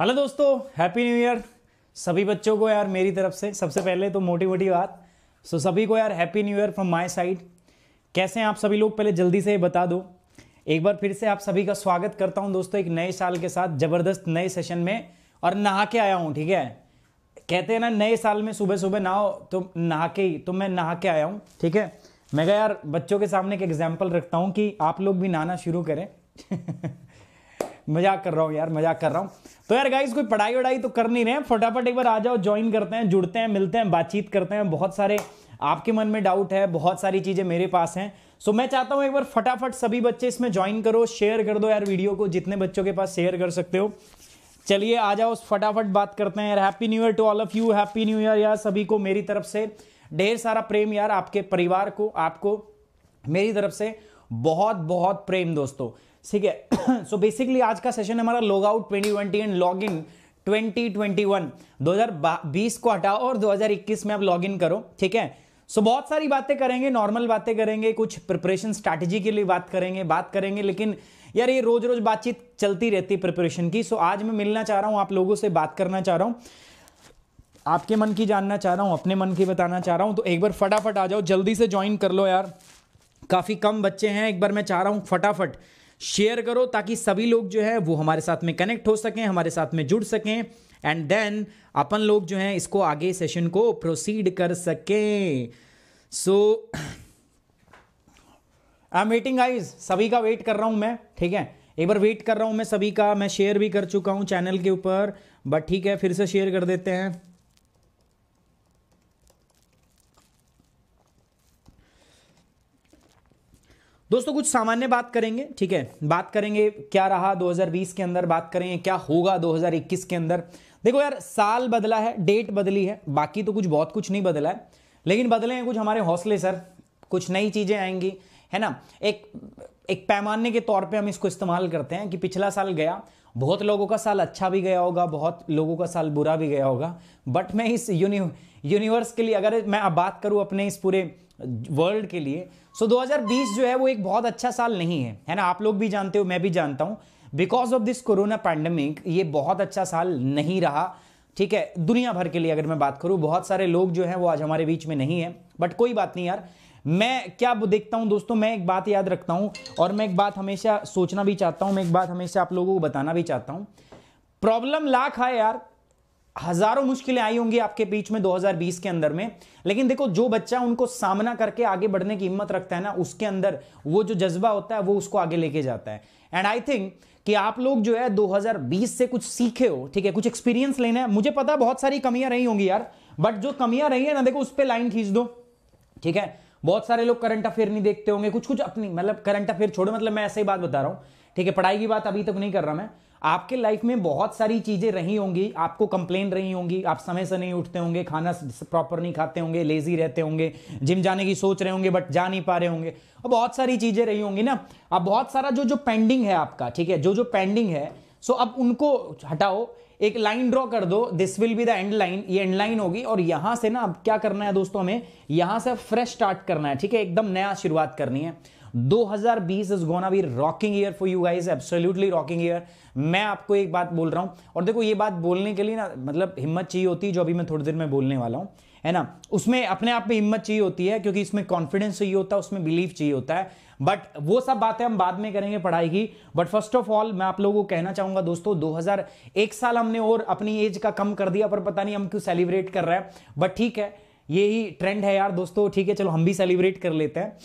hello दोस्तों happy new year सभी बच्चों को यार मेरी तरफ से सबसे पहले तो मोटी मोटी बात सो सभी को यार happy new year from my side कैसे हैं आप सभी लोग पहले जल्दी से बता दो एक बार फिर से आप सभी का स्वागत करता हूं दोस्तों एक नए साल के साथ ज़बरदस्त नए सेशन में और नहा के आया हूँ ठीक है कहते हैं ना नए साल में सुबह सुबह नहाओ तो नहा के ही तो मैं नहा के आया हूँ ठीक है मैं क्या यार बच्चों के सामने एक एग्जाम्पल रखता हूँ कि आप लोग भी नहाना शुरू करें मजाक कर रहा हूँ यार मजाक कर रहा हूँ तो यार गाइज कोई पढ़ाई वढ़ाई तो कर नहीं रहे हैं फटाफट एक बार आ जाओ ज्वाइन करते हैं जुड़ते हैं मिलते हैं बातचीत करते हैं बहुत सारे आपके मन में डाउट है बहुत सारी चीज़ें मेरे पास हैं सो मैं चाहता हूँ एक बार फटाफट सभी बच्चे इसमें ज्वाइन करो शेयर कर दो यार वीडियो को जितने बच्चों के पास शेयर कर सकते हो चलिए आ जाओ फटाफट बात करते हैं यार happy new year to all of you happy new year यार सभी को मेरी तरफ से ढेर सारा प्रेम यार आपके परिवार को आपको मेरी तरफ से बहुत बहुत प्रेम दोस्तों ठीक है सो बेसिकली आज का सेशन हमारा log out twenty twenty and log in twenty twenty one दो हजार बीस को हटाओ और दो हजार इक्कीस में आप लॉग इन करो ठीक है सो so, बहुत सारी बातें करेंगे नॉर्मल बातें करेंगे कुछ प्रिपरेशन स्ट्रैटेजी के लिए बात करेंगे बात करेंगे लेकिन यार ये रोज रोज बातचीत चलती रहती है प्रिपरेशन की सो so, आज मैं मिलना चाह रहा हूँ आप लोगों से बात करना चाह रहा हूँ आपके मन की जानना चाह रहा हूँ अपने मन की बताना चाह रहा हूँ तो एक बार फटाफट आ जाओ जल्दी से ज्वाइन कर लो यार काफ़ी कम बच्चे हैं एक बार मैं चाह रहा हूँ फटाफट शेयर करो ताकि सभी लोग जो है वो हमारे साथ में कनेक्ट हो सकें हमारे साथ में जुड़ सकें एंड देन अपन लोग जो है इसको आगे सेशन को प्रोसीड कर सकें सो आई एम वेटिंग आईज सभी का वेट कर रहा हूं मैं ठीक है एक बार वेट कर रहा हूं मैं सभी का मैं शेयर भी कर चुका हूं चैनल के ऊपर बट ठीक है फिर से शेयर कर देते हैं दोस्तों कुछ सामान्य बात करेंगे ठीक है बात करेंगे क्या रहा 2020 के अंदर बात करेंगे क्या होगा 2021 के अंदर देखो यार साल बदला है डेट बदली है बाकी तो कुछ बहुत कुछ नहीं बदला है लेकिन बदले हैं कुछ हमारे हौसले सर कुछ नई चीज़ें आएंगी है ना एक एक पैमाने के तौर पे हम इसको इस्तेमाल करते हैं कि पिछला साल गया बहुत लोगों का साल अच्छा भी गया होगा बहुत लोगों का साल बुरा भी गया होगा बट मैं इस यूनि यूनिवर्स के लिए अगर मैं अब बात करूँ अपने इस पूरे वर्ल्ड के लिए सो so, 2020 जो है वो एक बहुत अच्छा साल नहीं है है ना आप लोग भी जानते हो मैं भी जानता हूँ because of this corona pandemic ये बहुत अच्छा साल नहीं रहा ठीक है दुनिया भर के लिए अगर मैं बात करूँ बहुत सारे लोग जो हैं वो आज हमारे बीच में नहीं है बट कोई बात नहीं यार मैं क्या देखता हूँ दोस्तों मैं एक बात याद रखता हूँ और मैं एक बात हमेशा सोचना भी चाहता हूँ मैं एक बात हमेशा आप लोगों को बताना भी चाहता हूँ प्रॉब्लम लाख है यार हजारों मुश्किलें आई होंगी आपके बीच में 2020 के अंदर में लेकिन देखो जो बच्चा उनको सामना करके आगे बढ़ने की हिम्मत रखता है ना उसके अंदर वो जो जज्बा होता है वो उसको आगे लेके जाता है एंड आई थिंक कि आप लोग जो है 2020 से कुछ सीखे हो ठीक है कुछ एक्सपीरियंस लेना है मुझे पता बहुत सारी कमियां रही होंगी यार बट जो कमियां रही है ना देखो उस पर लाइन खींच दो ठीक है बहुत सारे लोग करंट अफेयर नहीं देखते होंगे कुछ कुछ अपनी मतलब करंट अफेयर छोड़ो मतलब मैं ऐसे ही बात बता रहा हूँ ठीक है पढ़ाई की बात अभी तक नहीं कर रहा मैं आपके लाइफ में बहुत सारी चीज़ें रही होंगी आपको कंप्लेन रही होंगी आप समय से नहीं उठते होंगे खाना प्रॉपर नहीं खाते होंगे लेजी रहते होंगे जिम जाने की सोच रहे होंगे बट जा नहीं पा रहे होंगे और बहुत सारी चीज़ें रही होंगी ना अब बहुत सारा जो जो पेंडिंग है आपका ठीक है जो जो पेंडिंग है सो अब उनको हटाओ एक लाइन ड्रॉ कर दो this will be the end line ये एंड लाइन होगी और यहां से ना अब क्या करना है दोस्तों हमें यहां से फ्रेश स्टार्ट करना है ठीक है एकदम नया शुरुआत करनी है 2020 is gonna be rocking year for you guys absolutely rocking year मैं आपको एक बात बोल रहा हूं और देखो ये बात बोलने के लिए ना मतलब हिम्मत चाहिए होती है जो अभी मैं थोड़ी देर में बोलने वाला हूं है ना उसमें अपने आप में हिम्मत चाहिए होती है क्योंकि इसमें कॉन्फिडेंस चाहिए होता है उसमें बिलीव चाहिए होता है बट वो सब बातें हम बाद में करेंगे पढ़ाई की बट फर्स्ट ऑफ ऑल मैं आप लोगों को कहना चाहूंगा दोस्तों 2001 एक साल हमने और अपनी एज का कम कर दिया पर पता नहीं हम क्यों सेलिब्रेट कर रहे हैं बट ठीक है यही ट्रेंड है यार दोस्तों ठीक है चलो हम भी सेलिब्रेट कर लेते हैं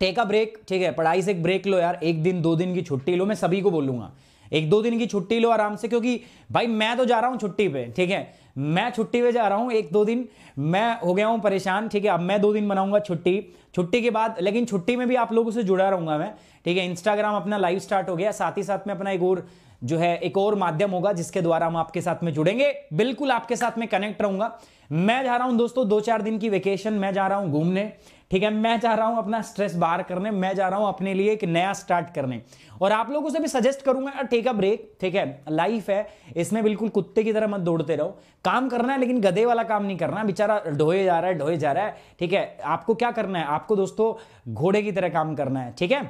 टेक अ ब्रेक ठीक है पढ़ाई से एक ब्रेक लो यार एक दिन दो दिन की छुट्टी लो मैं सभी को बोलूंगा एक दो दिन की छुट्टी लो आराम से क्योंकि भाई मैं तो जा रहा हूं छुट्टी पे ठीक है मैं छुट्टी पे जा रहा हूँ एक दो दिन मैं हो गया हूं परेशान ठीक है अब मैं दो दिन बनाऊंगा छुट्टी छुट्टी के बाद लेकिन छुट्टी में भी आप लोगों से जुड़ा रहूंगा मैं ठीक है इंस्टाग्राम अपना लाइव स्टार्ट हो गया साथ ही साथ में अपना एक और जो है एक और माध्यम होगा जिसके द्वारा हम आपके साथ में जुड़ेंगे बिल्कुल आपके साथ में कनेक्ट रहूंगा मैं जा रहा हूं दोस्तों दो चार दिन की वेकेशन मैं जा रहा हूं घूमने ठीक है मैं जा रहा हूं अपना स्ट्रेस बाहर करने मैं जा रहा हूं अपने लिए एक नया स्टार्ट करने और आप लोगों से भी सजेस्ट करूंगा टेक अ ब्रेक ठीक है लाइफ है इसमें बिल्कुल कुत्ते की तरह मत दौड़ते रहो काम करना है लेकिन गधे वाला काम नहीं करना बेचारा ढोए जा रहा है ढोए जा रहा है ठीक है आपको क्या करना है आप आपको दोस्तों घोड़े की तरह काम करना है ठीक है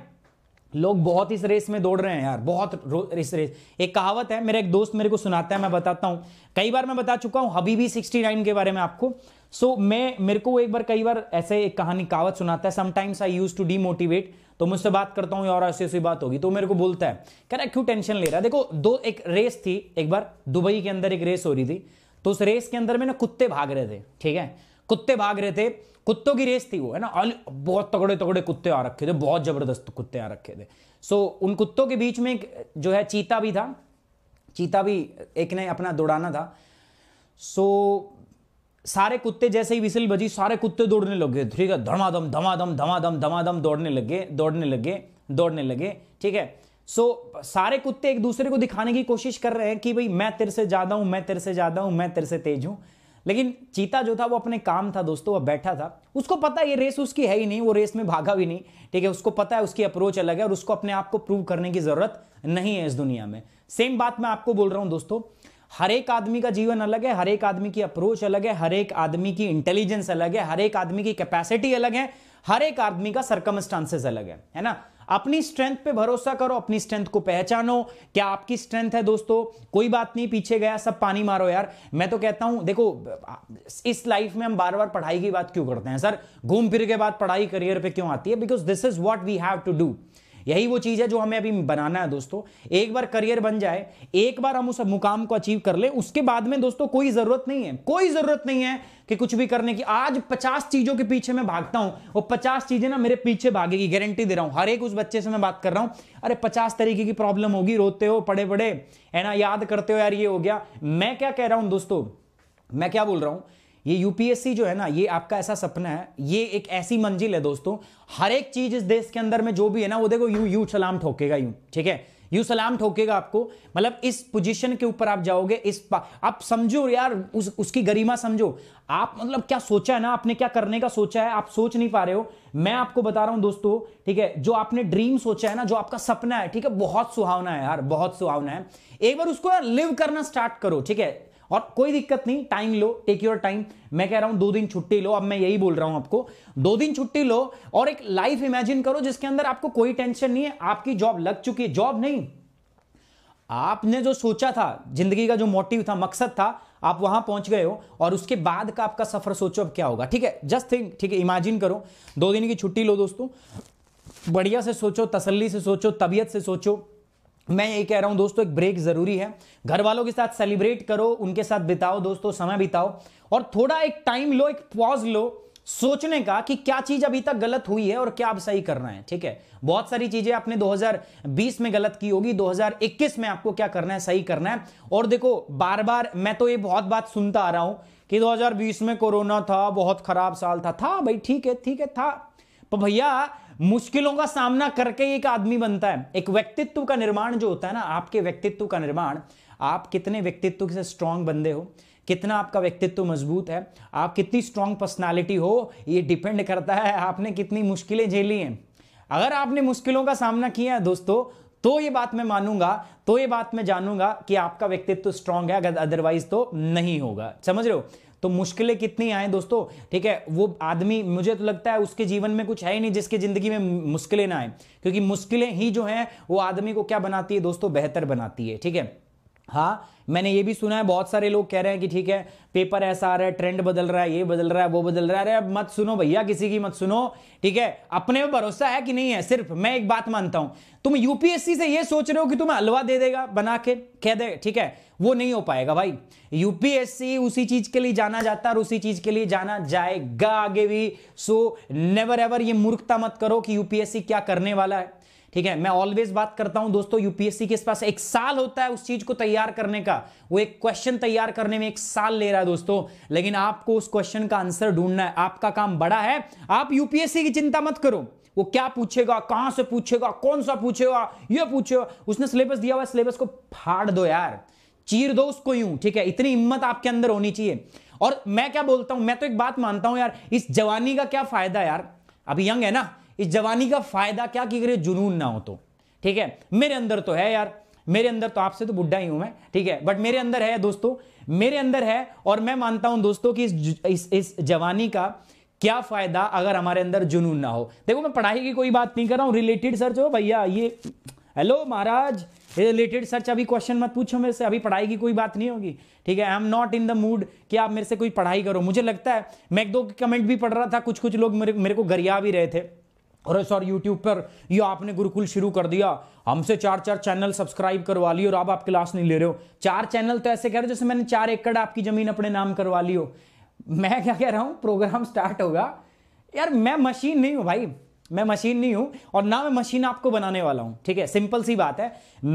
लोग बहुत इस रेस में दौड़ रहे हैं यार बहुत इस रेस एक कहावत है मेरा एक दोस्त मेरे को सुनाता है मैं बताता हूं कई बार मैं बता चुका हूं अभी भी सिक्सटी नाइन के बारे में आपको सो so, मैं मेरे को एक बार कई बार ऐसे एक कहानी कहावत सुनाता है sometimes I use to demotivate तो मुझसे बात करता हूँ और ऐसी ऐसी बात होगी तो मेरे को बोलता है कह रहा क्यों टेंशन ले रहा है देखो दो एक रेस थी एक बार दुबई के अंदर एक रेस हो रही थी तो उस रेस के अंदर में ना कुत्ते भाग रहे थे ठीक है कुत्ते भाग रहे थे कुत्तों की रेस थी वो है ना बहुत तगड़े तगड़े कुत्ते आ रखे थे बहुत ज़बरदस्त कुत्ते आ रखे थे सो उन कुत्तों के बीच में एक जो है चीता भी था चीता भी एक ने अपना दौड़ाना था सो सारे कुत्ते जैसे ही विसिल बजी सारे कुत्ते दौड़ने लगे ठीक है धमाधम धमाधम धमाधम धमाधम दौड़ने लगे दौड़ने लगे दौड़ने लगे ठीक है सो so, सारे कुत्ते एक दूसरे को दिखाने की कोशिश कर रहे हैं कि भाई मैं तेरे से ज़्यादा हूं मैं तेरे से ज़्यादा हूँ मैं तेरे से तेज हूँ लेकिन चीता जो था वो अपने काम था दोस्तों वह बैठा था उसको पता है ये रेस उसकी है ही नहीं वो रेस में भागा भी नहीं ठीक है उसको पता है उसकी अप्रोच अलग है और उसको अपने आप को प्रूव करने की जरूरत नहीं है इस दुनिया में सेम बात मैं आपको बोल रहा हूं दोस्तों हर एक आदमी का जीवन अलग है हर एक आदमी की अप्रोच अलग है हर एक आदमी की इंटेलिजेंस अलग है हर एक आदमी की कैपेसिटी अलग है हर एक आदमी का सरकमस्टांसेस अलग है है ना अपनी स्ट्रेंथ पे भरोसा करो अपनी स्ट्रेंथ को पहचानो क्या आपकी स्ट्रेंथ है दोस्तों कोई बात नहीं पीछे गया सब पानी मारो यार मैं तो कहता हूं देखो इस लाइफ में हम बार बार पढ़ाई की बात क्यों करते हैं सर घूम फिर के बाद पढ़ाई करियर पे क्यों आती है because this is what we have to do यही वो चीज़ है जो हमें अभी बनाना है दोस्तों एक बार करियर बन जाए एक बार हम उस मुकाम को अचीव कर ले उसके बाद में दोस्तों कोई ज़रूरत नहीं है कोई ज़रूरत नहीं है कि कुछ भी करने की आज पचास चीज़ों के पीछे मैं भागता हूं वो पचास चीज़ें ना मेरे पीछे भागेगी गारंटी दे रहा हूं हर एक उस बच्चे से मैं बात कर रहा हूं अरे पचास तरीके की प्रॉब्लम होगी रोते हो पड़े पड़े है ना याद करते हो यार ये हो गया मैं क्या कह रहा हूं दोस्तों मैं क्या बोल रहा हूं ये यूपीएससी जो है ना ये आपका ऐसा सपना है ये एक ऐसी मंजिल है दोस्तों हर एक चीज इस देश के अंदर में जो भी है ना वो देखो यू यू सलाम ठोकेगा यू ठीक है यू सलाम ठोकेगा आपको मतलब इस पोजीशन के ऊपर आप जाओगे इस आप समझो यार उस उसकी गरिमा समझो आप मतलब क्या सोचा है ना आपने क्या करने का सोचा है आप सोच नहीं पा रहे हो मैं आपको बता रहा हूं दोस्तों ठीक है जो आपने ड्रीम सोचा है ना जो आपका सपना है ठीक है बहुत सुहावना है यार बहुत सुहावना है एक बार उसको लिव करना स्टार्ट करो ठीक है और कोई दिक्कत नहीं टाइम लो टेक योर टाइम मैं कह रहा हूं दो दिन छुट्टी लो अब मैं यही बोल रहा हूं आपको दो दिन छुट्टी लो और एक लाइफ इमेजिन करो जिसके अंदर आपको कोई टेंशन नहीं है आपकी जॉब लग चुकी है जॉब नहीं आपने जो सोचा था जिंदगी का जो मोटिव था मकसद था आप वहां पहुंच गए हो और उसके बाद का आपका सफर सोचो अब क्या होगा ठीक है जस्ट थिंक ठीक है इमेजिन करो दो दिन की छुट्टी लो दोस्तों बढ़िया से सोचो तसल्ली से सोचो तबीयत से सोचो मैं यही कह रहा हूं दोस्तों एक ब्रेक जरूरी है घर वालों के साथ सेलिब्रेट करो उनके साथ बिताओ दोस्तों समय बिताओ और थोड़ा एक टाइम लो एक पॉज लो सोचने का कि क्या चीज अभी तक गलत हुई है और क्या अब सही करना है ठीक है बहुत सारी चीजें आपने 2020 में गलत की होगी 2021 में आपको क्या करना है सही करना है और देखो बार बार मैं तो ये बहुत बात सुनता आ रहा हूं कि 2020 में कोरोना था बहुत खराब साल था था भाई ठीक है ठीक है था पर तो भैया मुश्किलों का सामना करके एक आदमी बनता है एक व्यक्तित्व का निर्माण जो होता है ना आपके व्यक्तित्व का निर्माण आप कितने व्यक्तित्व से स्ट्रांग बंदे हो कितना आपका व्यक्तित्व मजबूत है आप कितनी स्ट्रांग पर्सनालिटी हो ये डिपेंड करता है आपने कितनी मुश्किलें झेली हैं अगर आपने मुश्किलों का सामना किया है दोस्तों तो ये बात मैं मानूंगा तो ये बात मैं जानूंगा कि आपका व्यक्तित्व स्ट्रांग है अगर अदरवाइज तो नहीं होगा समझ रहे हो तो मुश्किलें कितनी आए दोस्तों ठीक है वो आदमी मुझे तो लगता है उसके जीवन में कुछ है ही नहीं जिसकी ज़िंदगी में मुश्किलें ना आए क्योंकि मुश्किलें ही जो है वो आदमी को क्या बनाती है दोस्तों बेहतर बनाती है ठीक है हाँ मैंने ये भी सुना है बहुत सारे लोग कह रहे हैं कि ठीक है पेपर ऐसा आ रहा है ट्रेंड बदल रहा है ये बदल रहा है वो बदल रहा है अरे अब मत सुनो भैया किसी की मत सुनो ठीक है अपने में भरोसा है कि नहीं है सिर्फ मैं एक बात मानता हूं तुम यूपीएससी से ये सोच रहे हो कि तुम्हें हलवा दे देगा बना के कह दे ठीक है वो नहीं हो पाएगा भाई यूपीएससी उसी चीज के लिए जाना जाता है और उसी चीज के लिए जाना जाएगा आगे भी सो नेवर एवर ये मूर्खता मत करो कि यूपीएससी क्या करने वाला है ठीक है मैं ऑलवेज बात करता हूं दोस्तों यूपीएससी के पास एक साल होता है उस चीज को तैयार करने का वो एक क्वेश्चन तैयार करने में एक साल ले रहा है दोस्तों लेकिन आपको उस क्वेश्चन का आंसर ढूंढना है आपका काम बड़ा है आप यूपीएससी की चिंता मत करो वो क्या पूछेगा कहां से पूछेगा कौन सा पूछेगा ये पूछेगा उसने सिलेबस दिया हुआ सिलेबस को फाड़ दो यार चीर दो उसको यूं ठीक है इतनी हिम्मत आपके अंदर होनी चाहिए और मैं क्या बोलता हूं मैं तो एक बात मानता हूं यार इस जवानी का क्या फायदा यार अभी यंग है ना इस जवानी का फ़ायदा क्या कि अगर ये जुनून ना हो तो ठीक है मेरे अंदर तो है यार मेरे अंदर तो आपसे तो बुढ़ा ही हूं मैं ठीक है बट मेरे अंदर है दोस्तों मेरे अंदर है और मैं मानता हूं दोस्तों कि इस इस, इस जवानी का क्या फायदा अगर हमारे अंदर जुनून ना हो देखो मैं पढ़ाई की कोई बात नहीं कर रहा हूं रिलेटेड सर्च हो भैया ये हेलो महाराज रिलेटेड सर्च अभी क्वेश्चन मत पूछो मेरे से अभी पढ़ाई की कोई बात नहीं होगी ठीक है I am not in the mood कि आप मेरे से कोई पढ़ाई करो मुझे लगता है मैं एक दो कमेंट भी पढ़ रहा था कुछ कुछ लोग मेरे मेरे को गरिया भी रहे थे और सर यूट्यूब पर ये आपने गुरुकुल शुरू कर दिया हमसे चार चार चैनल सब्सक्राइब करवा लिए और अब आप क्लास नहीं ले रहे हो चार चैनल तो ऐसे कह रहे हो जैसे मैंने चार एकड़ आपकी ज़मीन अपने नाम करवा ली हो मैं क्या कह रहा हूँ प्रोग्राम स्टार्ट होगा यार मैं मशीन नहीं हूँ भाई मैं मशीन नहीं हूं और ना मैं मशीन आपको बनाने वाला हूं ठीक है सिंपल सी बात है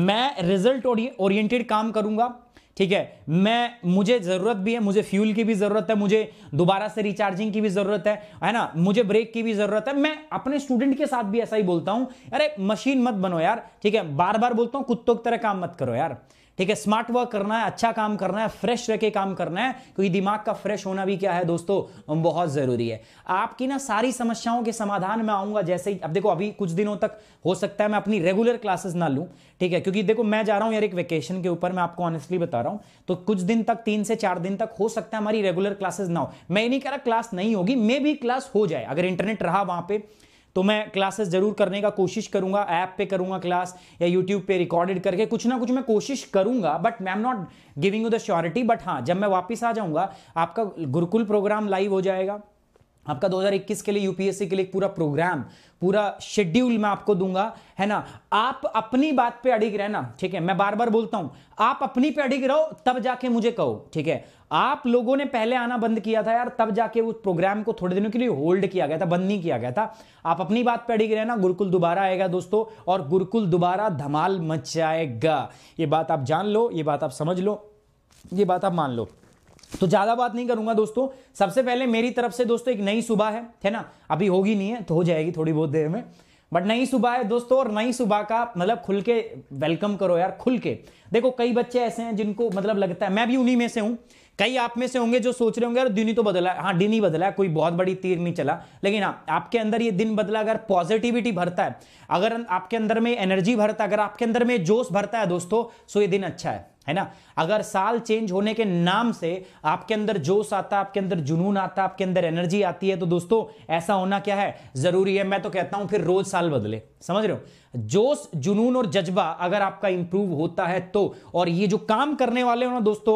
मैं रिजल्ट ओरिएंटेड काम करूंगा ठीक है मैं मुझे ज़रूरत भी है मुझे फ्यूल की भी ज़रूरत है मुझे दोबारा से रिचार्जिंग की भी ज़रूरत है है ना मुझे ब्रेक की भी ज़रूरत है मैं अपने स्टूडेंट के साथ भी ऐसा ही बोलता हूं अरे मशीन मत बनो यार ठीक है बार बार बोलता हूं कुत्तों की तरह काम मत करो यार ठीक है स्मार्ट वर्क करना है अच्छा काम करना है फ्रेश रह के काम करना है क्योंकि दिमाग का फ्रेश होना भी क्या है दोस्तों बहुत जरूरी है आपकी ना सारी समस्याओं के समाधान में आऊंगा जैसे ही अब देखो अभी कुछ दिनों तक हो सकता है मैं अपनी रेगुलर क्लासेस ना लूँ ठीक है क्योंकि देखो मैं जा रहा हूँ यार एक वेकेशन के ऊपर मैं आपको ऑनेस्टली बता रहा हूँ तो कुछ दिन तक तीन से चार दिन तक हो सकता है हमारी रेगुलर क्लासेज ना हो मैं नहीं कह रहा क्लास नहीं होगी मे भी क्लास हो जाए अगर इंटरनेट रहा वहां पर तो मैं क्लासेस जरूर करने का कोशिश करूंगा ऐप पे करूंगा क्लास या यूट्यूब पे रिकॉर्डेड करके कुछ ना कुछ मैं कोशिश करूंगा but ma'am am not giving you the surety but हाँ जब मैं वापस आ जाऊंगा आपका गुरुकुल प्रोग्राम लाइव हो जाएगा आपका 2021 के लिए यूपीएससी के लिए पूरा प्रोग्राम पूरा शेड्यूल मैं आपको दूंगा है ना आप अपनी बात पे अड़िग रहना ठीक है मैं बार बार बोलता हूं आप अपनी पे अड़िग रहो तब जाके मुझे कहो ठीक है आप लोगों ने पहले आना बंद किया था यार तब जाके उस प्रोग्राम को थोड़े दिनों के लिए होल्ड किया गया था बंद नहीं किया गया था आप अपनी बात पे अड़िग रहना गुरुकुल दोबारा आएगा दोस्तों और गुरुकुल दोबारा धमाल मचाएगा ये बात आप जान लो ये बात आप समझ लो ये बात आप मान लो तो ज्यादा बात नहीं करूंगा दोस्तों सबसे पहले मेरी तरफ से दोस्तों एक नई सुबह है है ना अभी होगी नहीं है तो हो जाएगी थोड़ी बहुत देर में बट नई सुबह है दोस्तों और नई सुबह का मतलब खुल के वेलकम करो यार खुल के देखो कई बच्चे ऐसे हैं जिनको मतलब लगता है मैं भी उन्हीं में से हूं कई आप में से होंगे जो सोच रहे होंगे यार दिन ही तो बदला हाँ दिन ही बदला है कोई बहुत बड़ी तीर नहीं चला लेकिन हाँ आपके अंदर ये दिन बदला अगर पॉजिटिविटी भरता है अगर आपके अंदर में एनर्जी भरता है अगर आपके अंदर में जोश भरता है दोस्तों सो तो ये दिन अच्छा है है ना अगर साल चेंज होने के नाम से आपके अंदर जोश आता आपके अंदर जुनून आता आपके अंदर एनर्जी आती है तो दोस्तों ऐसा होना क्या है जरूरी है मैं तो कहता हूं फिर रोज साल बदले समझ रहे हो जोश जुनून और जज्बा अगर आपका इंप्रूव होता है तो और ये जो काम करने वाले हो ना दोस्तों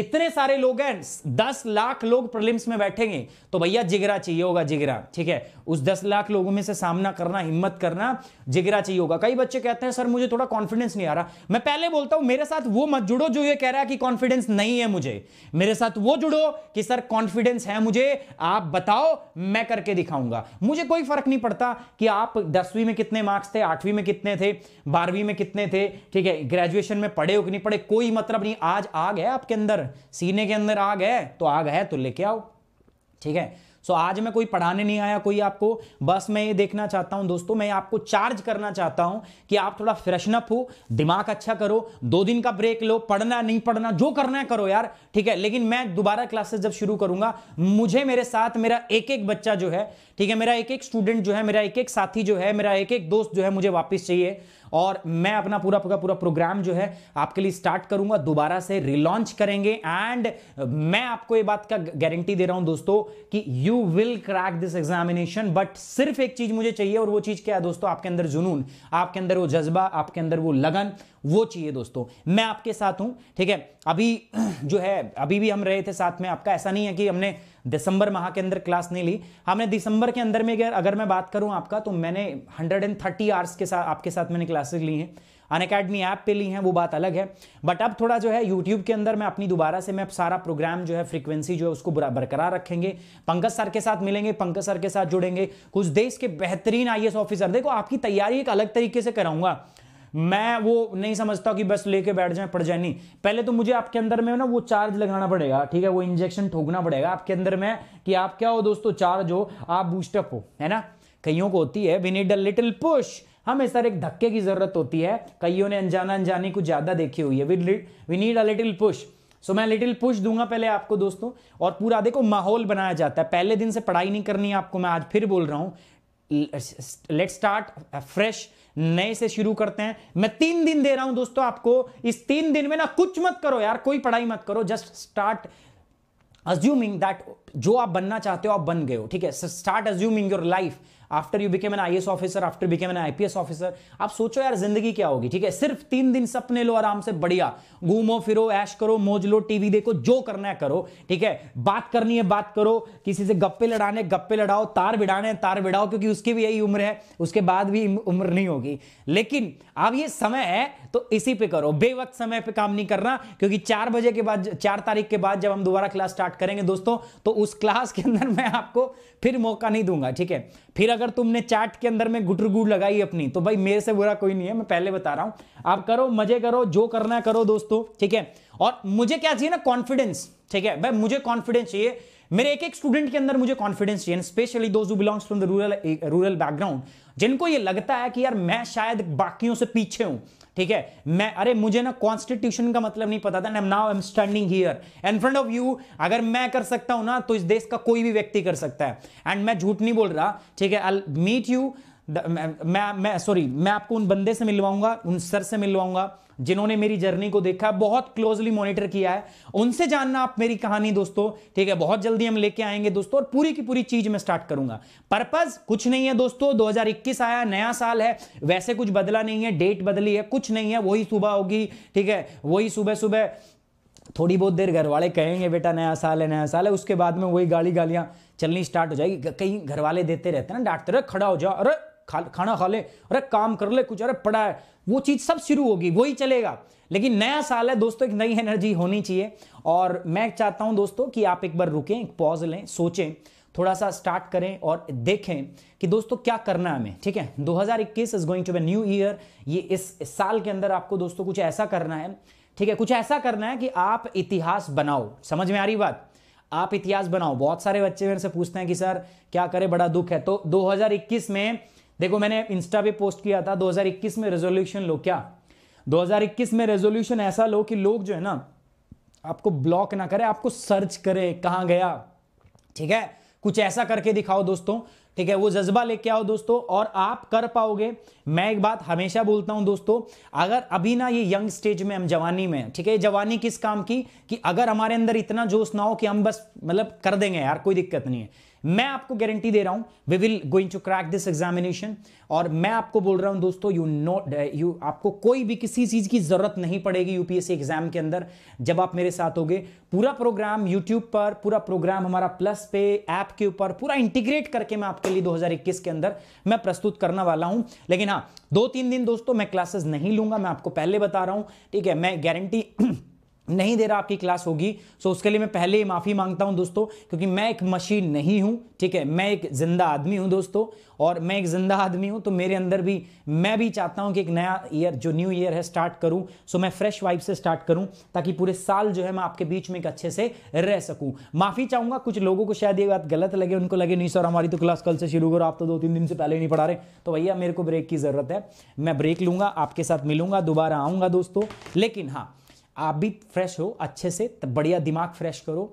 इतने सारे लोग हैं दस लाख लोग प्रलिम्स में बैठेंगे तो भैया जिगरा चाहिए होगा जिगरा ठीक है उस दस लाख लोगों में से सामना करना हिम्मत करना जिगरा चाहिए होगा कई बच्चे कहते हैं सर मुझे थोड़ा कॉन्फिडेंस नहीं आ रहा मैं पहले बोलता हूं मेरे साथ वो मत जुड़ो जो ये कह रहा है कि कॉन्फिडेंस नहीं है मुझे मेरे साथ वो जुड़ो कि सर कॉन्फिडेंस है मुझे आप बताओ मैं करके दिखाऊंगा मुझे कोई फर्क नहीं पड़ता कि आप दसवीं में कितने मार्क्स थे आठवीं में कितने थे बारहवीं में कितने थे ठीक है ग्रेजुएशन में पढ़े हो कि नहीं पढ़े कोई मतलब नहीं आज आग है आपके अंदर सीने के अंदर आग है तो आग है तो लेके आओ ठीक है सो आज मैं कोई पढ़ाने नहीं आया कोई आपको बस मैं ये देखना चाहता हूं दोस्तों मैं आपको चार्ज करना चाहता हूं कि आप थोड़ा फ्रेशनअप हो दिमाग अच्छा करो दो दिन का ब्रेक लो पढ़ना नहीं पढ़ना जो करना है करो यार ठीक है लेकिन मैं दोबारा क्लासेस जब शुरू करूंगा मुझे मेरे साथ मेरा एक एक बच्चा जो है ठीक है मेरा एक एक स्टूडेंट जो है मेरा एक एक साथी जो है मेरा एक एक दोस्त जो है मुझे वापस चाहिए और मैं अपना पूरा पूरा पूरा प्रोग्राम जो है आपके लिए स्टार्ट करूंगा दोबारा से रिलॉन्च करेंगे एंड मैं आपको ये बात का गारंटी दे रहा हूं दोस्तों कि you will crack this examination but सिर्फ एक चीज मुझे चाहिए और वो चीज क्या है दोस्तों आपके अंदर जुनून आपके अंदर वो जज्बा आपके अंदर वो लगन वो चाहिए दोस्तों मैं आपके साथ हूं ठीक है अभी जो है अभी भी हम रहे थे साथ में आपका ऐसा नहीं है कि हमने दिसंबर माह के अंदर क्लास नहीं ली हमने दिसंबर के अंदर में अगर मैं बात करूं आपका तो मैंने 130 आवर्स के साथ आपके साथ मैंने क्लासेस ली हैं अन अकेडमी ऐप पे ली हैं वो बात अलग है बट अब थोड़ा जो है यूट्यूब के अंदर मैं अपनी दोबारा से मैं सारा प्रोग्राम जो है फ्रीक्वेंसी जो है उसको बरकरार रखेंगे पंकज सर के साथ मिलेंगे पंकज सर के साथ जुड़ेंगे कुछ देश के बेहतरीन आई ऑफिसर देखो आपकी तैयारी एक अलग तरीके से कराऊंगा मैं वो नहीं समझता कि बस लेके बैठ जाए पड़ जाए नहीं पहले तो मुझे आपके अंदर में ना वो चार्ज लगाना पड़ेगा ठीक है वो इंजेक्शन ठोकना पड़ेगा आपके अंदर में कि आप क्या हो दोस्तों चार्ज हो आप बूस्टअप हो है ना कईयों को होती है we need a little push हमें सर एक धक्के की जरूरत होती है कईयों ने अनजाना अनजानी कुछ ज्यादा देखी हुई है we need a little push so so, मैं लिटिल पुश दूंगा पहले आपको दोस्तों और पूरा देखो माहौल बनाया जाता है पहले दिन से पढ़ाई नहीं करनी है आपको मैं आज फिर बोल रहा हूं लेट स्टार्ट फ्रेश नए से शुरू करते हैं मैं तीन दिन दे रहा हूं दोस्तों आपको इस तीन दिन में ना कुछ मत करो यार कोई पढ़ाई मत करो जस्ट स्टार्ट अज्यूमिंग दैट जो आप बनना चाहते हो आप बन गए हो ठीक है start assuming your life after you became an I officer after became an IPS officer आप सोचो यार जिंदगी क्या होगी ठीक है सिर्फ तीन दिन सपने लो आराम से बढ़िया घूमो फिरो ऐश करो मोज लो टीवी देखो जो करना है करो ठीक है बात करनी है बात करो किसी से गप्पे लड़ाने गप्पे लड़ाओ तार बिड़ाने तार बिड़ाओ क्योंकि उसकी भी यही उम्र है उसके बाद भी उम्र नहीं होगी लेकिन अब ये समय है तो इसी पे करो बेवक्त समय पे काम नहीं करना क्योंकि चार बजे के बाद चार तारीख के बाद जब हम दोबारा क्लास स्टार्ट करेंगे दोस्तों तो उस क्लास के अंदर मैं आपको फिर मौका नहीं दूंगा ठीक है फिर अगर तुमने चैट के अंदर में गुड़ लगाई अपनी तो भाई मेरे से बुरा कोई नहीं है मैं पहले बता रहा हूं आप करो मजे करो जो करना करो दोस्तों ठीक है और मुझे क्या चाहिए ना कॉन्फिडेंस ठीक है भाई मुझे कॉन्फिडेंस चाहिए मेरे एक एक स्टूडेंट के अंदर मुझे कॉन्फिडेंस चाहिए specially those belongs from the rural rural background जिनको ये लगता है कि यार मैं शायद बाकियों से पीछे हूं ठीक है मैं अरे मुझे ना कॉन्स्टिट्यूशन का मतलब नहीं पता था and now I am standing here in front of you अगर मैं कर सकता हूं ना तो इस देश का कोई भी व्यक्ति कर सकता है एंड मैं झूठ नहीं बोल रहा ठीक है आई मीट यू मैं मैं सॉरी मैं आपको उन बंदे से मिलवाऊंगा उन सर से मिलवाऊंगा जिन्होंने मेरी जर्नी को देखा बहुत क्लोजली मॉनिटर किया है उनसे जानना आप मेरी कहानी दोस्तों ठीक है बहुत जल्दी हम लेके आएंगे दोस्तों और पूरी की पूरी चीज मैं स्टार्ट करूंगा पर्पज कुछ नहीं है दोस्तों 2021 आया नया साल है वैसे कुछ बदला नहीं है डेट बदली है कुछ नहीं है वही सुबह होगी ठीक है वही सुबह सुबह थोड़ी बहुत देर घर वाले कहेंगे बेटा नया साल है नया साल है उसके बाद में वही गाली गालियां चलनी स्टार्ट हो जाएगी कहीं घर वाले देते रहते हैं ना डांटते रहे खड़ा हो जाओ अरे खा खाना खा ले अरे काम कर ले कुछ अरे पढ़ा है वो चीज़ सब शुरू होगी वही चलेगा लेकिन नया साल है दोस्तों एक नई एनर्जी होनी चाहिए और मैं चाहता हूं दोस्तों कि आप एक बार रुकें एक पॉज लें सोचें थोड़ा सा स्टार्ट करें और देखें कि दोस्तों क्या करना है हमें ठीक है 2021 is going to be new year ये इस साल के अंदर आपको दोस्तों कुछ ऐसा करना है ठीक है कुछ ऐसा करना है कि आप इतिहास बनाओ समझ में आ रही बात आप इतिहास बनाओ बहुत सारे बच्चे मेरे से पूछते हैं कि सर क्या करें बड़ा दुख है तो 2021 में देखो मैंने इंस्टा पे पोस्ट किया था 2021 में रेजोल्यूशन लो क्या 2021 में रेजोल्यूशन ऐसा लो कि लोग जो है ना आपको ब्लॉक ना करें आपको सर्च करें कहा गया ठीक है कुछ ऐसा करके दिखाओ दोस्तों ठीक है वो जज्बा लेके आओ दोस्तों और आप कर पाओगे मैं एक बात हमेशा बोलता हूं दोस्तों अगर अभी ना ये यंग स्टेज में हम जवानी में ठीक है जवानी किस काम की कि अगर हमारे अंदर इतना जोश ना हो कि हम बस मतलब कर देंगे यार कोई दिक्कत नहीं है मैं आपको गारंटी दे रहा हूं we will going to crack this examination और मैं आपको बोल रहा हूं दोस्तों यू नो यू आपको कोई भी किसी चीज की जरूरत नहीं पड़ेगी यूपीएससी एग्जाम के अंदर जब आप मेरे साथ होगे पूरा प्रोग्राम यूट्यूब पर पूरा प्रोग्राम हमारा प्लस पे ऐप के ऊपर पूरा इंटीग्रेट करके मैं आपके लिए 2021 के अंदर मैं प्रस्तुत करने वाला हूं लेकिन हाँ दो तीन दिन दोस्तों मैं क्लासेस नहीं लूंगा मैं आपको पहले बता रहा हूं ठीक है मैं गारंटी नहीं दे रहा आपकी क्लास होगी सो उसके लिए मैं पहले ही माफ़ी मांगता हूं दोस्तों क्योंकि मैं एक मशीन नहीं हूं ठीक है मैं एक ज़िंदा आदमी हूं दोस्तों और मैं एक ज़िंदा आदमी हूं तो मेरे अंदर भी मैं भी चाहता हूं कि एक नया ईयर जो न्यू ईयर है स्टार्ट करूं सो मैं फ्रेश वाइब से स्टार्ट करूं ताकि पूरे साल जो है मैं आपके बीच में एक अच्छे से रह सकूं माफ़ी चाहूंगा कुछ लोगों को शायद ये बात गलत लगे उनको लगे नहीं सर हमारी तो क्लास कल से शुरू करो आप तो दो तीन दिन से पहले ही नहीं पढ़ा रहे तो भैया मेरे को ब्रेक की ज़रूरत है मैं ब्रेक लूंगा आपके साथ मिलूंगा दोबारा आऊँगा दोस्तों लेकिन हाँ आप भी फ्रेश हो अच्छे से बढ़िया दिमाग फ्रेश करो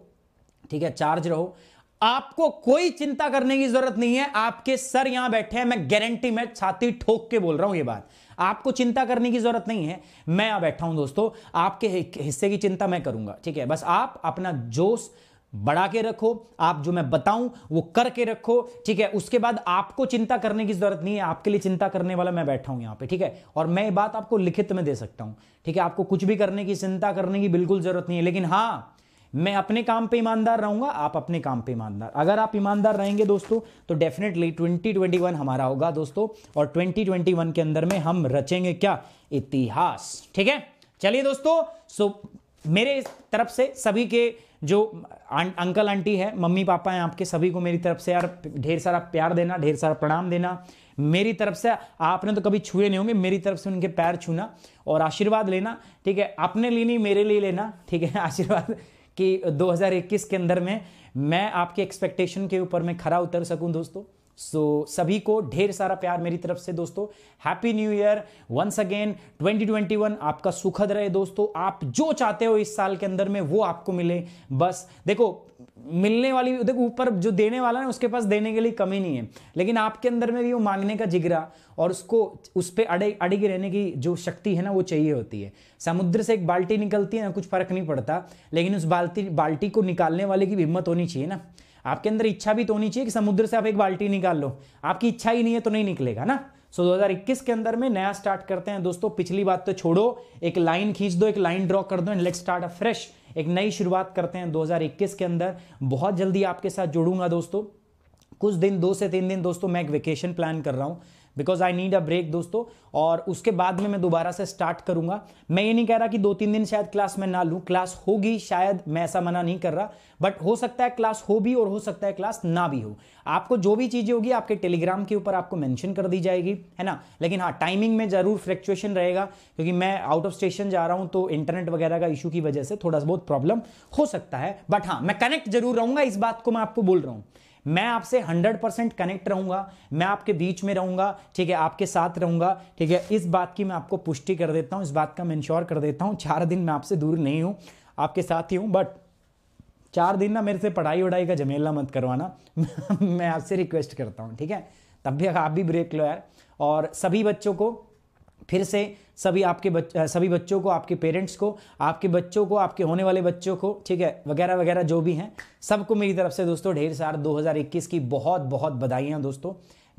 ठीक है चार्ज रहो आपको कोई चिंता करने की जरूरत नहीं है आपके सर यहां बैठे हैं मैं गारंटी में छाती ठोक के बोल रहा हूं ये बात आपको चिंता करने की जरूरत नहीं है मैं यहां बैठा हूं दोस्तों आपके हिस्से की चिंता मैं करूंगा ठीक है बस आप अपना जोश बढ़ा के रखो आप जो मैं बताऊं वो करके रखो ठीक है उसके बाद आपको चिंता करने की जरूरत नहीं है आपके लिए चिंता करने वाला मैं बैठा हूं यहां पे ठीक है और मैं ये बात आपको लिखित में दे सकता हूं ठीक है आपको कुछ भी करने की चिंता करने की बिल्कुल जरूरत नहीं है लेकिन हां मैं अपने काम पे ईमानदार रहूंगा आप अपने काम पे ईमानदार अगर आप ईमानदार रहेंगे दोस्तों तो डेफिनेटली 2021 हमारा होगा दोस्तों और 2021 के अंदर में हम रचेंगे क्या इतिहास ठीक है चलिए दोस्तों सो मेरे तरफ से सभी के जो अंकल आंटी है मम्मी पापा हैं आपके सभी को मेरी तरफ से यार ढेर सारा प्यार देना ढेर सारा प्रणाम देना मेरी तरफ से आपने तो कभी छुए नहीं होंगे मेरी तरफ से उनके पैर छूना और आशीर्वाद लेना ठीक है अपने लिए नहीं मेरे लिए लेना ठीक है आशीर्वाद कि 2021 के अंदर में मैं आपके एक्सपेक्टेशन के ऊपर मैं खरा उतर सकूं दोस्तों सो so, सभी को ढेर सारा प्यार मेरी तरफ से दोस्तों happy new year once again 2021 आपका सुखद रहे दोस्तों आप जो चाहते हो इस साल के अंदर में वो आपको मिले बस देखो मिलने वाली देखो ऊपर जो देने वाला है उसके पास देने के लिए कमी नहीं है लेकिन आपके अंदर में भी वो मांगने का जिगरा और उसको उस पर अड़े अड़ेगी रहने की जो शक्ति है ना वो चाहिए होती है समुद्र से एक बाल्टी निकलती है ना कुछ फर्क नहीं पड़ता लेकिन उस बाल्टी बाल्टी को निकालने वाले की हिम्मत होनी चाहिए ना आपके अंदर इच्छा भी तो होनी चाहिए कि समुद्र से आप एक बाल्टी निकाल लो आपकी इच्छा ही नहीं है तो नहीं निकलेगा ना सो so, 2021 के अंदर में नया स्टार्ट करते हैं दोस्तों पिछली बात तो छोड़ो एक लाइन खींच दो एक लाइन ड्रॉ कर दो and let start a fresh एक नई शुरुआत करते हैं 2021 के अंदर बहुत जल्दी आपके साथ जुड़ूंगा दोस्तों कुछ दिन दो से तीन दिन दोस्तों मैं एक वेकेशन प्लान कर रहा हूँ because I need a break दोस्तों और उसके बाद में मैं दोबारा से स्टार्ट करूंगा मैं ये नहीं कह रहा कि दो तीन दिन शायद क्लास में ना लू क्लास होगी शायद मैं ऐसा मना नहीं कर रहा बट हो सकता है क्लास हो भी और हो सकता है क्लास ना भी हो आपको जो भी चीज़ें होगी आपके टेलीग्राम के ऊपर आपको मैंशन कर दी जाएगी है ना लेकिन हाँ टाइमिंग में ज़रूर फ्लैक्चुएशन रहेगा क्योंकि मैं आउट ऑफ स्टेशन जा रहा हूं तो इंटरनेट वगैरह का इशू की वजह से थोड़ा बहुत प्रॉब्लम हो सकता है बट हाँ मैं कनेक्ट जरूर रहूंगा इस बात को मैं आपको बोल रहा हूँ मैं आपसे 100 परसेंट कनेक्ट रहूंगा मैं आपके बीच में रहूंगा ठीक है आपके साथ रहूंगा ठीक है इस बात की मैं आपको पुष्टि कर देता हूँ इस बात का मैं इंश्योर कर देता हूँ चार दिन मैं आपसे दूर नहीं हूं आपके साथ ही हूं बट चार दिन ना मेरे से पढ़ाई वढ़ाई का झमेला मत करवाना मैं आपसे रिक्वेस्ट करता हूँ ठीक है तब भी आप भी ब्रेक लो यार और सभी बच्चों को फिर से सभी आपके बच सभी बच्चों को आपके पेरेंट्स को आपके बच्चों को आपके होने वाले बच्चों को ठीक है वगैरह वगैरह जो भी हैं सबको मेरी तरफ से दोस्तों ढेर सार 2021 की बहुत बहुत बधाइयाँ दोस्तों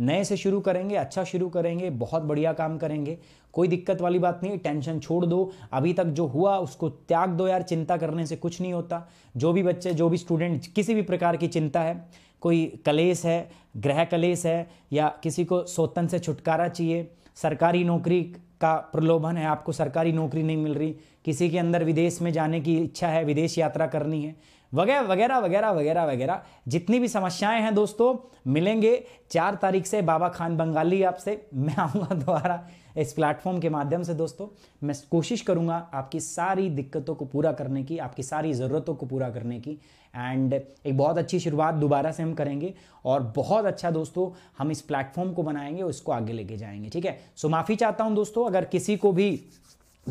नए से शुरू करेंगे अच्छा शुरू करेंगे बहुत बढ़िया काम करेंगे कोई दिक्कत वाली बात नहीं टेंशन छोड़ दो अभी तक जो हुआ उसको त्याग दो यार चिंता करने से कुछ नहीं होता जो भी बच्चे जो भी स्टूडेंट किसी भी प्रकार की चिंता है कोई कलेस है ग्रह कलेस है या किसी को सोतन से छुटकारा चाहिए सरकारी नौकरी का प्रलोभन है आपको सरकारी नौकरी नहीं मिल रही किसी के अंदर विदेश में जाने की इच्छा है विदेश यात्रा करनी है वगैरह वगैरह वगैरह वगैरह वगैरह जितनी भी समस्याएं हैं दोस्तों मिलेंगे चार तारीख से बाबा खान बंगाली आपसे मैं आऊँगा दोबारा इस प्लेटफॉर्म के माध्यम से दोस्तों मैं कोशिश करूंगा आपकी सारी दिक्कतों को पूरा करने की आपकी सारी ज़रूरतों को पूरा करने की एंड एक बहुत अच्छी शुरुआत दोबारा से हम करेंगे और बहुत अच्छा दोस्तों हम इस प्लेटफॉर्म को बनाएंगे और इसको आगे लेके जाएंगे ठीक है सो माफ़ी चाहता हूँ दोस्तों अगर किसी को भी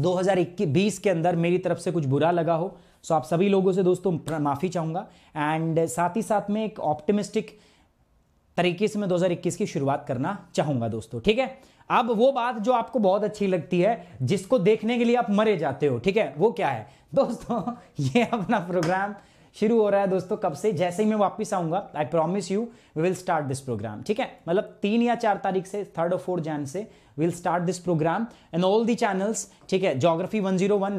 2021 के अंदर मेरी तरफ से कुछ बुरा लगा हो सो आप सभी लोगों से दोस्तों माफ़ी चाहूँगा एंड साथ ही साथ में एक ऑप्टिमिस्टिक तरीके से मैं 2021 की शुरुआत करना चाहूंगा दोस्तों ठीक है अब वो बात जो आपको बहुत अच्छी लगती है जिसको देखने के लिए आप मरे जाते हो ठीक है वो क्या है दोस्तों ये अपना प्रोग्राम शुरू हो रहा है दोस्तों कब से जैसे ही मैं वापस आऊंगा I promise you we will start this program ठीक है मतलब तीन या चार तारीख से थर्ड और फोर्थ जैन से will start this program and all the channels ठीक है geography one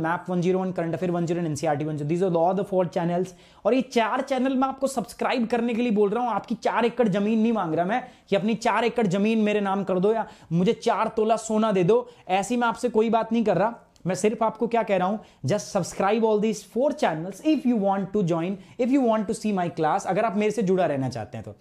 map one current affair NCR one zero these are all the four channels और ये चार चैनल मैं आपको सब्सक्राइब करने के लिए बोल रहा हूँ आपकी चार एकड़ जमीन नहीं मांग रहा मैं कि अपनी चार एकड़ जमीन मेरे नाम कर दो या मुझे चार तोला सोना दे दो ऐसी मैं आपसे कोई बात नहीं कर रहा मैं सिर्फ आपको क्या कह रहा हूं just subscribe all these four channels if you want to join if you want to see my class अगर आप मेरे से जुड़ा रहना चाहते हैं तो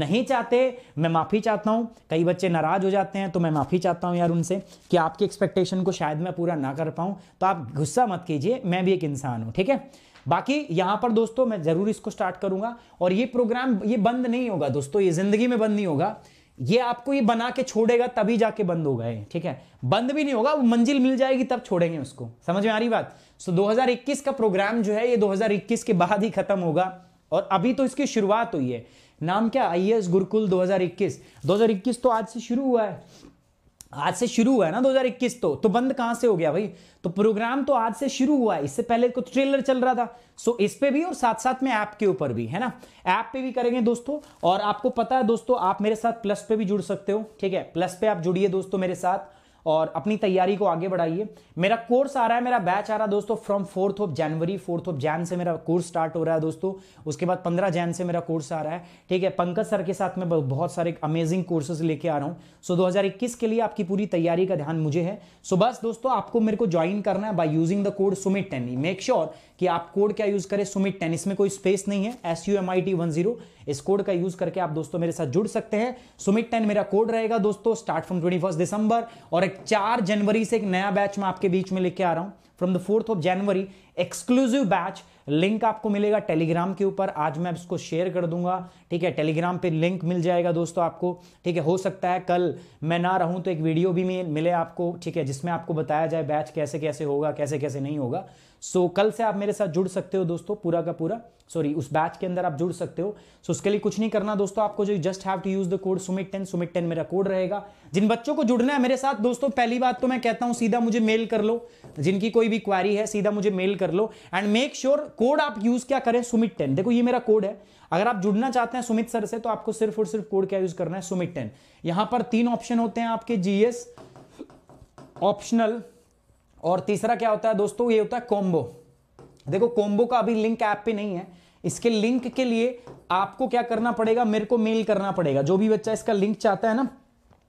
नहीं चाहते मैं माफ़ी चाहता हूं कई बच्चे नाराज़ हो जाते हैं तो मैं माफ़ी चाहता हूं यार उनसे कि आपकी एक्सपेक्टेशन को शायद मैं पूरा ना कर पाऊं तो आप गुस्सा मत कीजिए मैं भी एक इंसान हूं ठीक है बाकी यहां पर दोस्तों मैं ज़रूर इसको स्टार्ट करूंगा और ये प्रोग्राम ये बंद नहीं होगा दोस्तों ये ज़िंदगी में बंद नहीं होगा ये आपको ये बना के छोड़ेगा तभी जाके बंद होगा ये ठीक है बंद भी नहीं होगा मंजिल मिल जाएगी तब छोड़ेंगे उसको समझ में आ रही बात सो so, 2021 का प्रोग्राम जो है ये 2021 के बाद ही खत्म होगा और अभी तो इसकी शुरुआत हुई है नाम क्या आई गुरुकुल 2021 2021 तो आज से शुरू हुआ है आज से शुरू हुआ है ना 2021 तो तो बंद कहां से हो गया भाई तो प्रोग्राम तो आज से शुरू हुआ है इससे पहले कुछ ट्रेलर चल रहा था सो इस पे भी और साथ साथ में ऐप के ऊपर भी है ना ऐप पे भी करेंगे दोस्तों और आपको पता है दोस्तों आप मेरे साथ प्लस पे भी जुड़ सकते हो ठीक है प्लस पे आप जुड़िए दोस्तों मेरे साथ और अपनी तैयारी को आगे बढ़ाइए मेरा कोर्स आ रहा है मेरा बैच आ रहा है दोस्तों from fourth of January fourth of Jan से मेरा कोर्स स्टार्ट हो रहा है दोस्तों उसके बाद पंद्रह जैन से मेरा कोर्स आ रहा है ठीक है पंकज सर के साथ मैं बहुत सारे अमेजिंग कोर्सेज लेके आ रहा हूँ सो दो के लिए आपकी पूरी तैयारी का ध्यान मुझे है सो बस दोस्तों आपको मेरे को ज्वाइन करना है by using the code Sumit ten make sure कि आप कोड क्या यूज करें सुमित टेन इसमें कोई स्पेस नहीं है S U M I T one zero इस कोड का यूज करके आप दोस्तों मेरे साथ जुड़ सकते हैं सुमित टेन मेरा कोड रहेगा दोस्तों start from twenty first December और एक चार जनवरी से एक नया बैच मैं आपके बीच में लेके आ रहा हूं from the fourth of January exclusive batch link आपको मिलेगा टेलीग्राम के ऊपर आज मैं इसको शेयर कर दूंगा ठीक है टेलीग्राम पे लिंक मिल जाएगा दोस्तों आपको ठीक है हो सकता है कल मैं ना रहूं तो एक वीडियो भी मिले आपको ठीक है जिसमें आपको बताया जाए बैच कैसे कैसे होगा कैसे कैसे नहीं होगा सो so, कल से आप मेरे साथ जुड़ सकते हो दोस्तों पूरा का पूरा सॉरी उस बैच के अंदर आप जुड़ सकते हो सो so, उसके लिए कुछ नहीं करना दोस्तों आपको जो just have to use the code Sumit ten Sumit ten मेरा कोड रहेगा जिन बच्चों को जुड़ना है मेरे साथ दोस्तों पहली बात तो मैं कहता हूं सीधा मुझे मेल कर लो जिनकी कोई भी क्वारी है सीधा मुझे मेल कर लो एंड मेक श्योर कोड आप यूज क्या करें सुमिट टेन देखो ये मेरा कोड है अगर आप जुड़ना चाहते हैं सुमित सर से तो आपको सिर्फ और सिर्फ कोड क्या यूज करना है सुमित टेन यहां पर तीन ऑप्शन होते हैं आपके जीएस ऑप्शनल और तीसरा क्या होता है दोस्तों ये होता है कॉम्बो देखो कॉम्बो का अभी लिंक ऐप पे नहीं है इसके लिंक के लिए आपको क्या करना पड़ेगा मेरे को मेल करना पड़ेगा जो भी बच्चा इसका लिंक चाहता है ना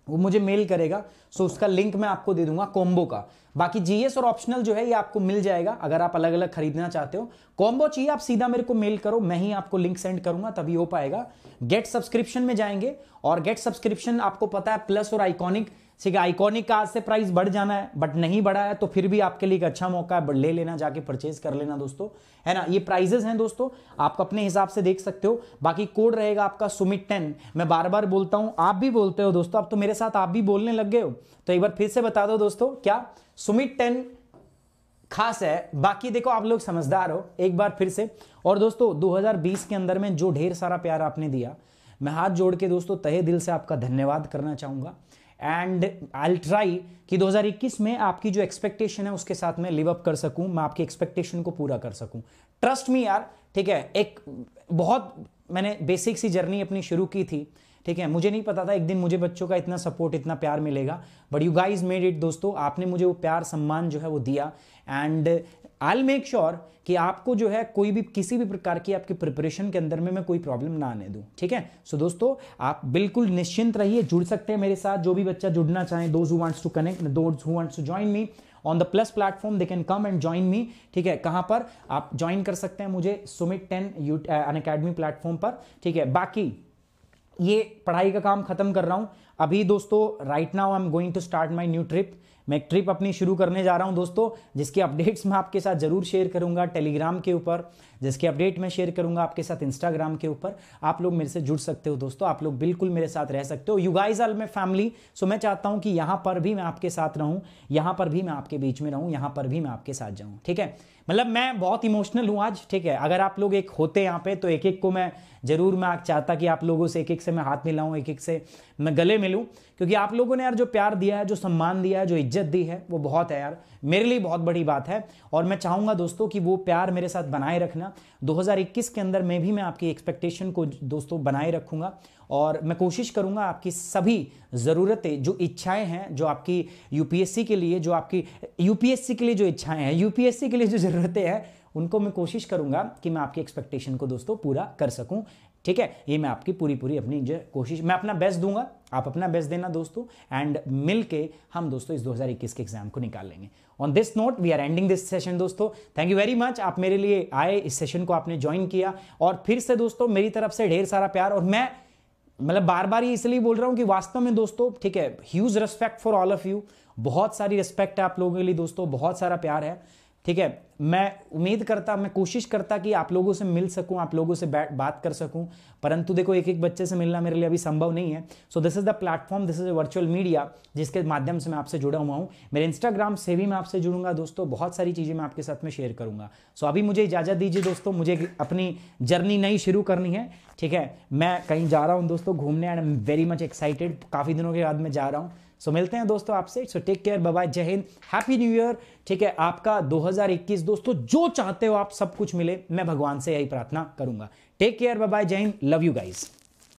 वो मुझे मेल करेगा सो उसका लिंक मैं आपको दे दूंगा कॉम्बो का बाकी जीएस और ऑप्शनल जो है ये आपको मिल जाएगा अगर आप अलग अलग खरीदना चाहते हो कॉम्बो चाहिए आप सीधा मेरे को मेल करो मैं ही आपको लिंक सेंड करूंगा तभी हो पाएगा गेट सब्सक्रिप्शन में जाएंगे और गेट सब्सक्रिप्शन आपको पता है प्लस और आइकॉनिक ठीक है आइकॉनिक का आज से प्राइस बढ़ जाना है बट नहीं बढ़ा है तो फिर भी आपके लिए एक अच्छा मौका है ले लेना जाके परचेज कर लेना दोस्तों है ना ये प्राइजेस हैं दोस्तों आप अपने हिसाब से देख सकते हो बाकी कोड रहेगा आपका सुमित टेन मैं बार बार बोलता हूँ आप भी बोलते हो दोस्तों अब तो मेरे साथ आप भी बोलने लग गए हो तो एक बार फिर से बता दो दोस्तों क्या सुमित टेन खास है बाकी देखो आप लोग समझदार हो एक बार फिर से और दोस्तों 2020 के अंदर में जो ढेर सारा प्यार आपने दिया मैं हाथ जोड़ के दोस्तों तहे दिल से आपका धन्यवाद करना चाहूंगा एंड आई ट्राई कि 2021 में आपकी जो एक्सपेक्टेशन है उसके साथ में लिव अप कर सकूं मैं आपकी एक्सपेक्टेशन को पूरा कर सकूं ट्रस्ट मी यार ठीक है एक बहुत मैंने बेसिक सी जर्नी अपनी शुरू की थी ठीक है मुझे नहीं पता था एक दिन मुझे बच्चों का इतना सपोर्ट इतना प्यार मिलेगा but you guys made it दोस्तों आपने मुझे वो प्यार सम्मान जो है वो दिया एंड आई मेक श्योर कि आपको जो है कोई भी किसी भी प्रकार की आपकी प्रिपरेशन के अंदर में मैं कोई प्रॉब्लम ना आने दूं ठीक है सो so, दोस्तों आप बिल्कुल निश्चिंत रहिए जुड़ सकते हैं मेरे साथ जो भी बच्चा जुड़ना चाहें those who wants to connect those who wants to join me on the plus platform they can come and join me ठीक है कहाँ पर आप ज्वाइन कर सकते हैं मुझे Sumit ten Unacademy platform पर ठीक है बाकी ये पढ़ाई का काम खत्म कर रहा हूँ अभी दोस्तों right now I am going to start my new trip मैं एक ट्रिप अपनी शुरू करने जा रहा हूँ दोस्तों जिसके अपडेट्स मैं आपके साथ ज़रूर शेयर करूँगा टेलीग्राम के ऊपर जिसके अपडेट मैं शेयर करूंगा आपके साथ इंस्टाग्राम के ऊपर आप लोग मेरे से जुड़ सकते हो दोस्तों आप लोग बिल्कुल मेरे साथ रह सकते हो you guys all my family so मैं चाहता हूँ कि यहाँ पर भी मैं आपके साथ रहूँ यहाँ पर भी मैं आपके बीच में रहूँ यहाँ पर भी मैं आपके साथ जाऊँ ठीक है मतलब मैं बहुत इमोशनल हूँ आज ठीक है अगर आप लोग एक होते यहाँ पे तो एक एक को मैं ज़रूर मैं चाहता कि आप लोगों से एक एक से मैं हाथ मिलाऊँ एक एक से मैं गले मिलूँ क्योंकि आप लोगों ने यार जो प्यार दिया है जो सम्मान दिया है जो इज्जत दी है वो बहुत है यार मेरे लिए बहुत बड़ी बात है और मैं चाहूंगा दोस्तों कि वो प्यार मेरे साथ बनाए रखना 2021 के अंदर में भी मैं आपकी एक्सपेक्टेशन को दोस्तों बनाए रखूंगा और मैं कोशिश करूंगा आपकी सभी ज़रूरतें जो इच्छाएं हैं जो आपकी यूपीएससी के लिए जो आपकी यूपीएससी के लिए जो इच्छाएं हैं यूपीएससी के लिए जो ज़रूरतें हैं उनको मैं कोशिश करूंगा कि मैं आपकी एक्सपेक्टेशन को दोस्तों पूरा कर सकूं ठीक है ये मैं आपकी पूरी पूरी अपनी कोशिश मैं अपना बेस्ट दूंगा आप अपना बेस्ट देना दोस्तों एंड मिल के हम दोस्तों इस 2021 के एग्जाम को निकाल लेंगे on this note we are ending this session दोस्तों थैंक यू वेरी मच आप मेरे लिए आए इस सेशन को आपने ज्वाइन किया और फिर से दोस्तों मेरी तरफ से ढेर सारा प्यार और मैं मतलब बार बार ये इसलिए बोल रहा हूँ कि वास्तव में दोस्तों ठीक है huge respect for all of you बहुत सारी रिस्पेक्ट है आप लोगों के लिए दोस्तों बहुत सारा प्यार है ठीक है मैं उम्मीद करता मैं कोशिश करता कि आप लोगों से मिल सकूं आप लोगों से बात कर सकूं परंतु देखो एक एक बच्चे से मिलना मेरे लिए अभी संभव नहीं है so this is the platform this is a virtual media जिसके माध्यम से मैं आपसे जुड़ा हुआ हूँ मेरे इंस्टाग्राम से भी मैं आपसे जुड़ूंगा दोस्तों बहुत सारी चीज़ें मैं आपके साथ में शेयर करूंगा सो so, अभी मुझे इजाज़त दीजिए दोस्तों मुझे अपनी जर्नी नई शुरू करनी है ठीक है मैं कहीं जा रहा हूँ दोस्तों घूमने and am very much excited काफ़ी दिनों के बाद मैं जा रहा हूँ सो मिलते हैं दोस्तों आपसे सो टेक केयर बाय जय हिंद हैप्पी न्यू ईयर ठीक है आपका 2021 दोस्तों जो चाहते हो आप सब कुछ मिले मैं भगवान से यही प्रार्थना करूंगा टेक केयर बाय जय हिंद लव यू गाइज़